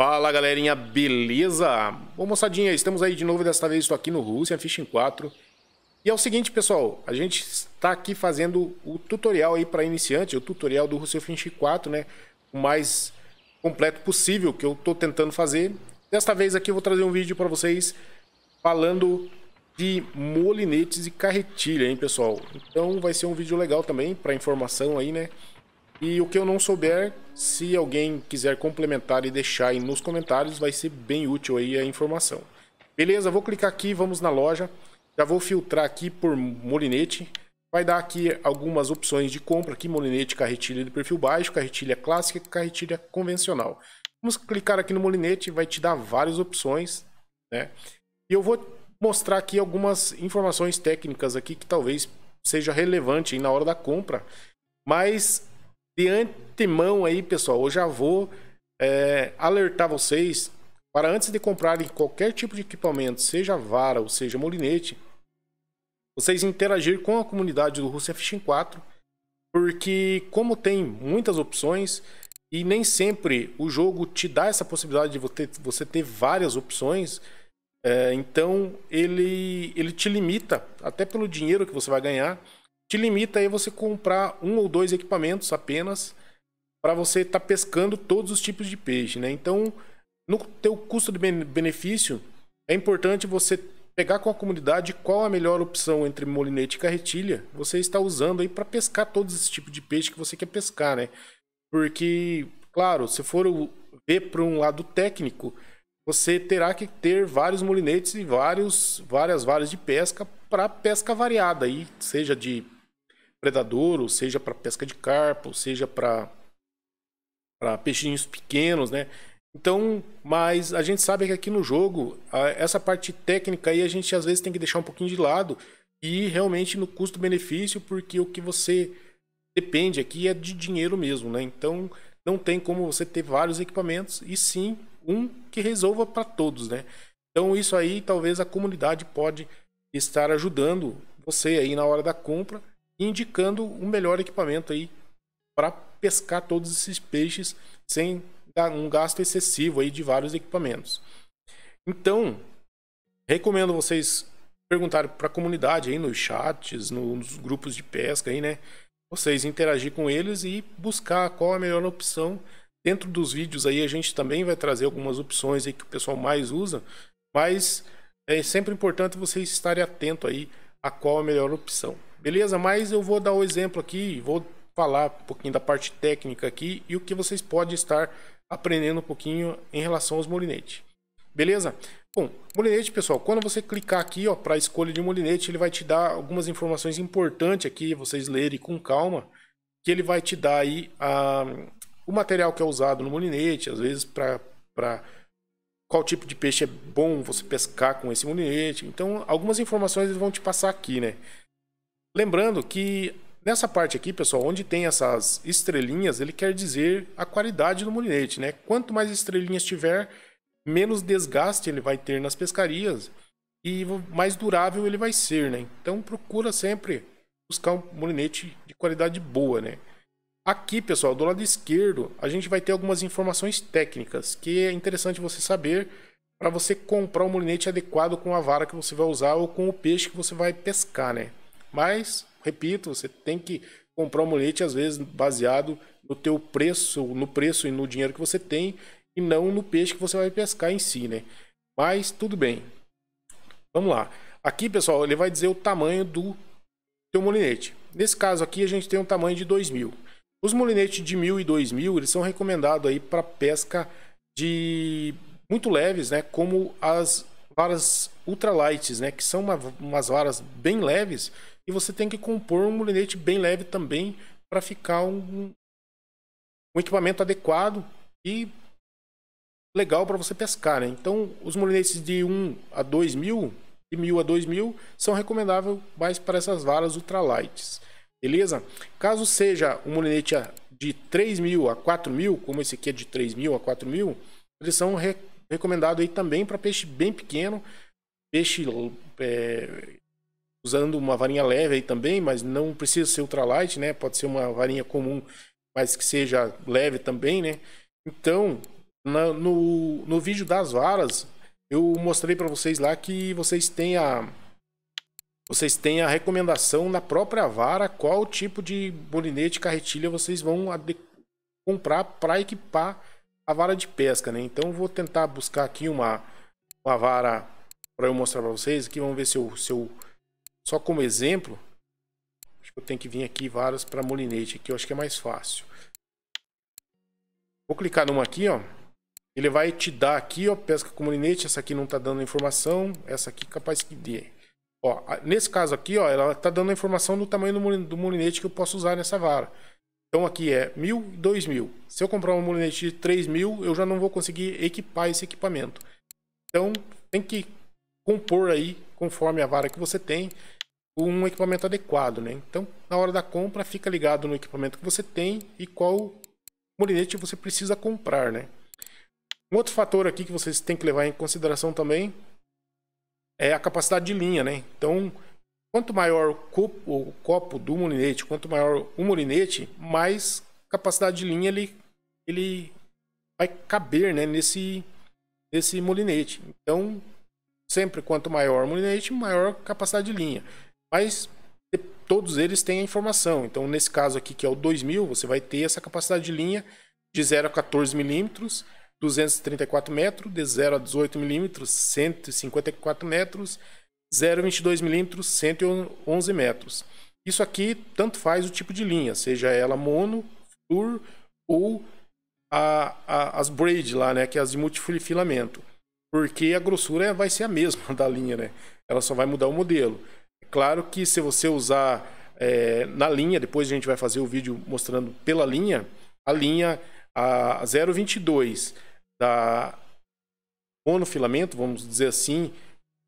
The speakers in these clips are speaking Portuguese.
Fala galerinha, beleza? Ô moçadinha, estamos aí de novo, desta vez estou aqui no Rússia Fishing 4. E é o seguinte pessoal, a gente está aqui fazendo o tutorial aí para iniciante, o tutorial do Rússia Fishing 4, né? O mais completo possível que eu estou tentando fazer. Desta vez aqui eu vou trazer um vídeo para vocês falando de molinetes e carretilha, hein pessoal? Então vai ser um vídeo legal também, para informação aí, né? E o que eu não souber, se alguém quiser complementar e deixar aí nos comentários, vai ser bem útil aí a informação. Beleza, vou clicar aqui, vamos na loja. Já vou filtrar aqui por molinete. Vai dar aqui algumas opções de compra aqui, molinete, carretilha de perfil baixo, carretilha clássica, carretilha convencional. Vamos clicar aqui no molinete, vai te dar várias opções, né? E eu vou mostrar aqui algumas informações técnicas aqui que talvez seja relevante na hora da compra, mas de antemão aí, pessoal, eu já vou é, alertar vocês para antes de comprarem qualquer tipo de equipamento, seja vara ou seja molinete, vocês interagirem com a comunidade do Russo Fishing 4, porque como tem muitas opções e nem sempre o jogo te dá essa possibilidade de você, você ter várias opções, é, então ele, ele te limita até pelo dinheiro que você vai ganhar te limita aí você comprar um ou dois equipamentos apenas para você estar tá pescando todos os tipos de peixe, né? Então, no teu custo de benefício, é importante você pegar com a comunidade qual a melhor opção entre molinete e carretilha você está usando aí para pescar todos esses tipos de peixe que você quer pescar, né? Porque, claro, se for ver para um lado técnico, você terá que ter vários molinetes e vários, várias varas de pesca para pesca variada aí, seja de predador, ou seja para pesca de carpa, ou seja para peixinhos pequenos, né? Então, mas a gente sabe que aqui no jogo, essa parte técnica aí a gente às vezes tem que deixar um pouquinho de lado e realmente no custo-benefício, porque o que você depende aqui é de dinheiro mesmo, né? Então, não tem como você ter vários equipamentos e sim um que resolva para todos, né? Então, isso aí talvez a comunidade pode estar ajudando você aí na hora da compra indicando o melhor equipamento aí para pescar todos esses peixes sem um gasto excessivo aí de vários equipamentos. Então, recomendo vocês perguntarem para a comunidade aí nos chats, nos grupos de pesca aí, né? Vocês interagir com eles e buscar qual a melhor opção. Dentro dos vídeos aí a gente também vai trazer algumas opções aí que o pessoal mais usa, mas é sempre importante vocês estarem atento aí a qual a melhor opção. Beleza? Mas eu vou dar o um exemplo aqui, vou falar um pouquinho da parte técnica aqui e o que vocês podem estar aprendendo um pouquinho em relação aos molinetes. Beleza? Bom, molinete, pessoal, quando você clicar aqui ó para escolha de molinete, ele vai te dar algumas informações importantes aqui, vocês lerem com calma, que ele vai te dar aí a, o material que é usado no molinete, às vezes para qual tipo de peixe é bom você pescar com esse molinete. Então, algumas informações eles vão te passar aqui, né? Lembrando que nessa parte aqui, pessoal, onde tem essas estrelinhas, ele quer dizer a qualidade do molinete, né? Quanto mais estrelinhas tiver, menos desgaste ele vai ter nas pescarias e mais durável ele vai ser, né? Então procura sempre buscar um molinete de qualidade boa, né? Aqui, pessoal, do lado esquerdo, a gente vai ter algumas informações técnicas que é interessante você saber para você comprar um molinete adequado com a vara que você vai usar ou com o peixe que você vai pescar, né? Mas, repito, você tem que comprar o um mulete às vezes baseado no teu preço, no preço e no dinheiro que você tem e não no peixe que você vai pescar em si, né? Mas tudo bem. Vamos lá. Aqui, pessoal, ele vai dizer o tamanho do teu molinete. Nesse caso aqui, a gente tem um tamanho de 2000. Os molinetes de 1000 e 2000, eles são recomendados aí para pesca de muito leves, né, como as varas ultralights, né? Que são uma, umas varas bem leves. E você tem que compor um molinete bem leve também para ficar um, um equipamento adequado e legal para você pescar. Né? Então, os molinetes de 1 a 2 mil, de 1000 a 2000, são recomendáveis mais para essas varas ultralights. Beleza? Caso seja um molinete de 3 mil a 4 mil, como esse aqui é de 3 mil a 4 mil, eles são recomendáveis recomendado aí também para peixe bem pequeno, peixe é, usando uma varinha leve aí também, mas não precisa ser ultralight, né? Pode ser uma varinha comum, mas que seja leve também, né? Então, na, no, no vídeo das varas, eu mostrei para vocês lá que vocês têm a vocês têm a recomendação na própria vara qual tipo de bolinete carretilha vocês vão comprar para equipar a vara de pesca, né? Então vou tentar buscar aqui uma, uma vara para eu mostrar para vocês. Aqui vamos ver se eu, se eu, só como exemplo, acho que eu tenho que vir aqui varas para molinete aqui, eu acho que é mais fácil. Vou clicar numa aqui, ó. Ele vai te dar aqui, ó, pesca com molinete. Essa aqui não tá dando informação, essa aqui capaz que dê. Ó, nesse caso aqui, ó, ela tá dando a informação do tamanho do molinete que eu posso usar nessa vara. Então aqui é mil, dois mil. Se eu comprar um molinete de três mil, eu já não vou conseguir equipar esse equipamento. Então tem que compor aí, conforme a vara que você tem, um equipamento adequado, né? Então na hora da compra fica ligado no equipamento que você tem e qual molinete você precisa comprar, né? Um outro fator aqui que vocês têm que levar em consideração também é a capacidade de linha, né? Então Quanto maior o copo, o copo do molinete, quanto maior o molinete, mais capacidade de linha ele, ele vai caber né, nesse, nesse molinete. Então, sempre quanto maior o molinete, maior capacidade de linha. Mas todos eles têm a informação. Então, nesse caso aqui, que é o 2000, você vai ter essa capacidade de linha de 0 a 14 milímetros, 234 metros, de 0 a 18 milímetros, 154 metros, 0,22mm, 111 metros. Isso aqui tanto faz o tipo de linha, seja ela mono, fur ou a, a, as braid lá, né, que é as de multifilamento. Porque a grossura é, vai ser a mesma da linha, né? Ela só vai mudar o modelo. É claro que se você usar é, na linha, depois a gente vai fazer o vídeo mostrando pela linha, a linha a 0,22 da monofilamento, vamos dizer assim,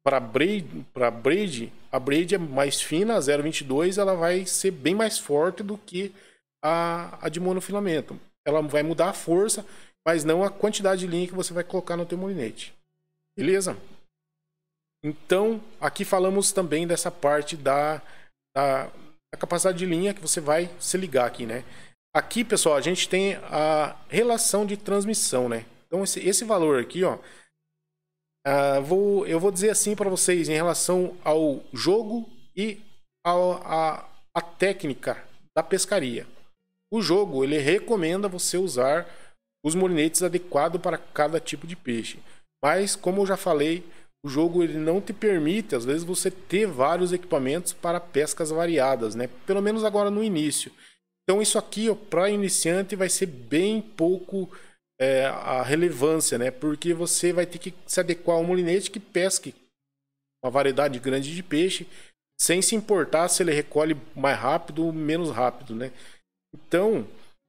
para braid, para braid, a braid é mais fina, a 0,22, ela vai ser bem mais forte do que a, a de monofilamento. Ela vai mudar a força, mas não a quantidade de linha que você vai colocar no teu molinete. Beleza? Então, aqui falamos também dessa parte da, da, da capacidade de linha que você vai se ligar aqui, né? Aqui, pessoal, a gente tem a relação de transmissão, né? Então, esse, esse valor aqui, ó, Uh, vou, eu vou dizer assim para vocês em relação ao jogo e a, a, a, técnica da pescaria. O jogo ele recomenda você usar os molinetes adequados para cada tipo de peixe, mas como eu já falei, o jogo ele não te permite às vezes você ter vários equipamentos para pescas variadas, né? Pelo menos agora no início. Então isso aqui para iniciante vai ser bem pouco é, a relevância, né? Porque você vai ter que se adequar ao um molinete que pesque uma variedade grande de peixe, sem se importar se ele recolhe mais rápido ou menos rápido, né? Então,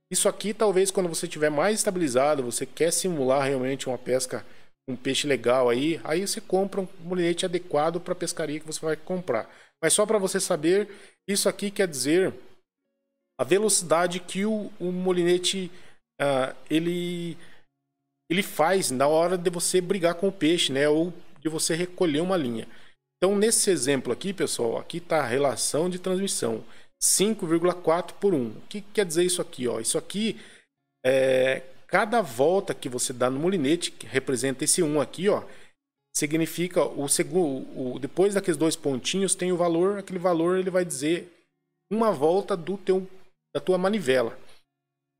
isso aqui talvez quando você tiver mais estabilizado, você quer simular realmente uma pesca um peixe legal aí, aí você compra um molinete adequado para a pescaria que você vai comprar. Mas só para você saber, isso aqui quer dizer a velocidade que o, o molinete uh, ele ele faz na hora de você brigar com o peixe, né? Ou de você recolher uma linha. Então, nesse exemplo aqui, pessoal, aqui está a relação de transmissão. 5,4 por 1. O que, que, quer dizer isso aqui? Ó? Isso aqui é cada volta que você dá no molinete, que representa esse 1 aqui, ó, significa o segundo. Depois daqueles dois pontinhos tem o valor, aquele valor ele vai dizer uma volta do teu, da tua manivela.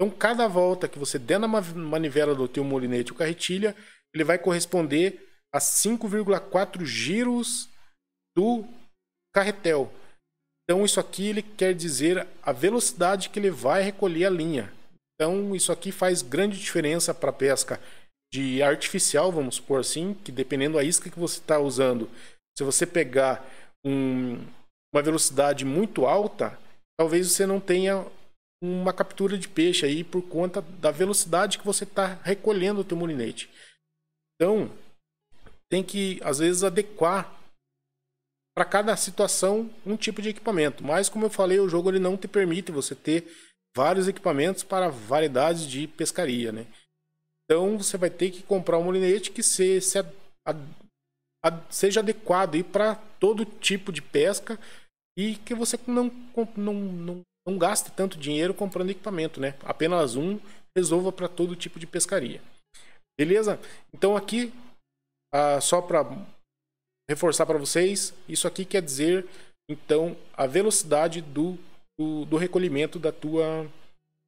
Então, cada volta que você der na manivela do teu molinete ou carretilha, ele vai corresponder a 5,4 giros do carretel. Então, isso aqui ele quer dizer a velocidade que ele vai recolher a linha. Então, isso aqui faz grande diferença para pesca de artificial, vamos supor assim, que dependendo da isca que você está usando, se você pegar um, uma velocidade muito alta, talvez você não tenha uma captura de peixe aí por conta da velocidade que você está recolhendo o teu molinete. Então, tem que às vezes adequar para cada situação um tipo de equipamento. Mas como eu falei, o jogo ele não te permite você ter vários equipamentos para variedades de pescaria, né? Então você vai ter que comprar um molinete que se, se seja adequado para todo tipo de pesca e que você não, não, não não gaste tanto dinheiro comprando equipamento, né? Apenas um resolva para todo tipo de pescaria. Beleza? Então aqui, ah, só para reforçar para vocês, isso aqui quer dizer então a velocidade do, do, do, recolhimento da tua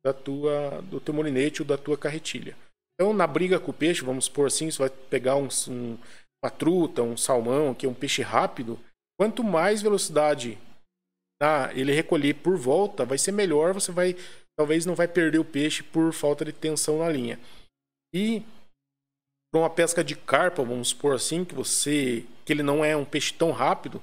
da tua do teu molinete ou da tua carretilha. Então na briga com o peixe, vamos por assim, você vai pegar um, um, uma truta, um salmão, que é um peixe rápido. Quanto mais velocidade ah, ele recolher por volta, vai ser melhor, você vai talvez não vai perder o peixe por falta de tensão na linha. E para uma pesca de carpa, vamos supor assim, que você que ele não é um peixe tão rápido,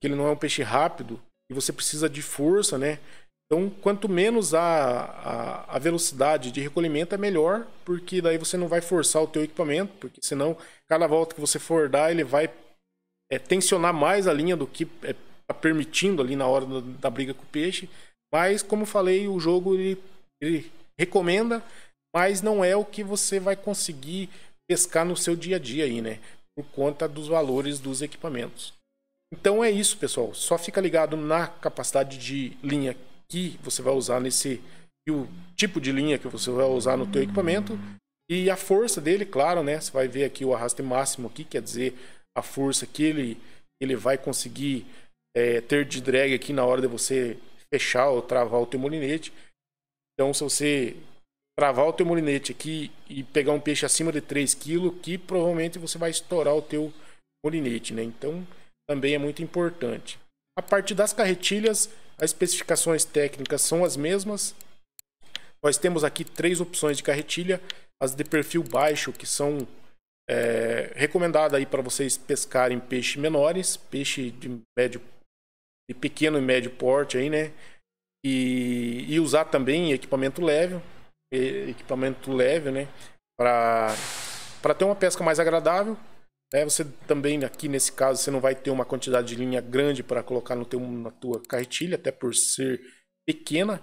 que ele não é um peixe rápido e você precisa de força, né? Então, quanto menos a, a, a, velocidade de recolhimento é melhor, porque daí você não vai forçar o teu equipamento, porque senão cada volta que você for dar, ele vai é, tensionar mais a linha do que é, tá permitindo ali na hora da briga com o peixe. Mas, como falei, o jogo ele, ele recomenda, mas não é o que você vai conseguir pescar no seu dia a dia aí, né? Por conta dos valores dos equipamentos. Então é isso, pessoal. Só fica ligado na capacidade de linha que você vai usar nesse e o tipo de linha que você vai usar no teu equipamento e a força dele, claro, né? Você vai ver aqui o arraste máximo aqui, quer dizer, a força que ele ele vai conseguir é, ter de drag aqui na hora de você fechar ou travar o teu molinete. Então, se você travar o teu molinete aqui e pegar um peixe acima de 3 kg, que provavelmente você vai estourar o teu molinete, né? Então, também é muito importante. A parte das carretilhas, as especificações técnicas são as mesmas. Nós temos aqui três opções de carretilha, as de perfil baixo, que são é, aí para vocês pescarem peixes menores, peixe de médio de pequeno e médio porte aí, né? E, e usar também equipamento leve, equipamento leve, né? Para ter uma pesca mais agradável. é Você também, aqui nesse caso, você não vai ter uma quantidade de linha grande para colocar no teu, na tua carretilha, até por ser pequena.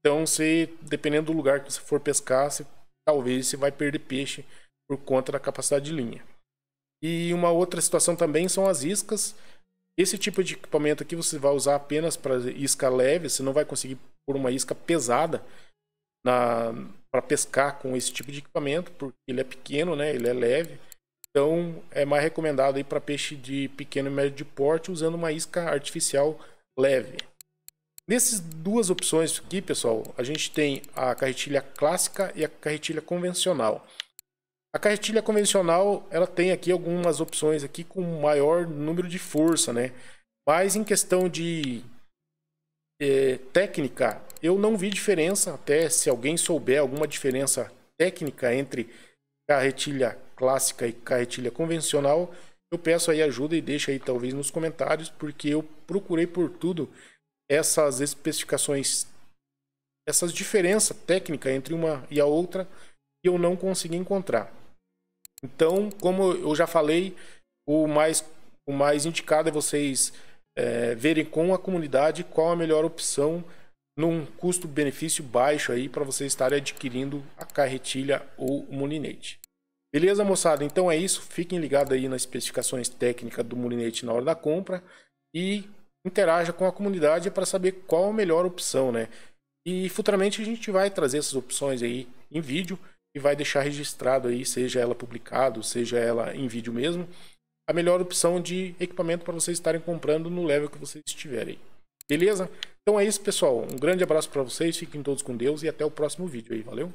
Então, você, dependendo do lugar que você for pescar, você, talvez você vai perder peixe por conta da capacidade de linha. E uma outra situação também são as iscas. Esse tipo de equipamento aqui você vai usar apenas para isca leve, você não vai conseguir pôr uma isca pesada para pescar com esse tipo de equipamento, porque ele é pequeno, né? ele é leve. Então é mais recomendado para peixe de pequeno e médio de porte usando uma isca artificial leve. Nessas duas opções aqui, pessoal, a gente tem a carretilha clássica e a carretilha convencional. A carretilha convencional, ela tem aqui algumas opções aqui com maior número de força, né? Mas em questão de é, técnica, eu não vi diferença, até se alguém souber alguma diferença técnica entre carretilha clássica e carretilha convencional, eu peço aí ajuda e deixa aí talvez nos comentários, porque eu procurei por tudo essas especificações, essas diferenças técnicas entre uma e a outra, e eu não consegui encontrar. Então, como eu já falei, o mais, o mais indicado é vocês é, verem com a comunidade qual a melhor opção num custo-benefício baixo aí para vocês estarem adquirindo a carretilha ou o mulinete. Beleza, moçada? Então é isso. Fiquem ligados aí nas especificações técnicas do mulinete na hora da compra e interaja com a comunidade para saber qual a melhor opção, né? E futuramente a gente vai trazer essas opções aí em vídeo e vai deixar registrado aí, seja ela publicado, seja ela em vídeo mesmo, a melhor opção de equipamento para vocês estarem comprando no level que vocês estiverem. Beleza? Então é isso, pessoal. Um grande abraço para vocês, fiquem todos com Deus e até o próximo vídeo aí. Valeu!